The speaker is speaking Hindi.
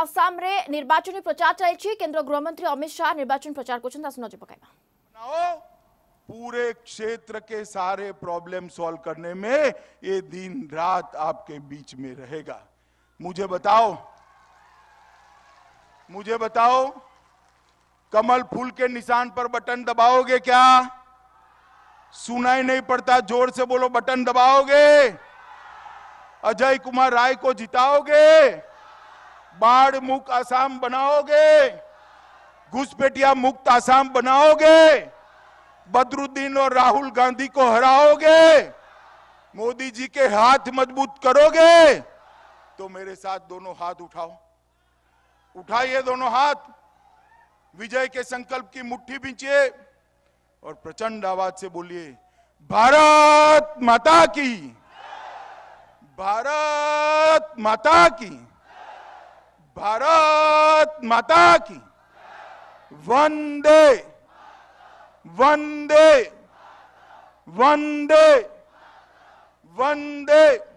आसाम रे निर्वाचन प्रचार चलती ଗୃହମନ୍ତ୍ରୀ ଅମିତ ଶାହା अमित शाह କରୁଛନ୍ତି ଆସୁ ନଜର पूरे क्षेत्र के सारे प्रॉब्लम सॉल्व करने में ये दिन रात आपके बीच में रहेगा मुझे बताओ मुझे बताओ कमल फूल के निशान पर बटन दबाओगे क्या सुनाई नहीं पड़ता जोर से बोलो बटन दबाओगे अजय कुमार राय को जिताओगे बाढ़ मुक्त आसाम बनाओगे घुसपेटिया मुक्त आसाम बनाओगे बदरुद्दीन और राहुल गांधी को हराओगे मोदी जी के हाथ मजबूत करोगे तो मेरे साथ दोनों हाथ उठाओ उठाइए दोनों हाथ विजय के संकल्प की मुट्ठी बिंचिए और प्रचंड आवाज से बोलिए भारत माता की भारत माता की भारत माता की वंदे वंदे वंदे वंदे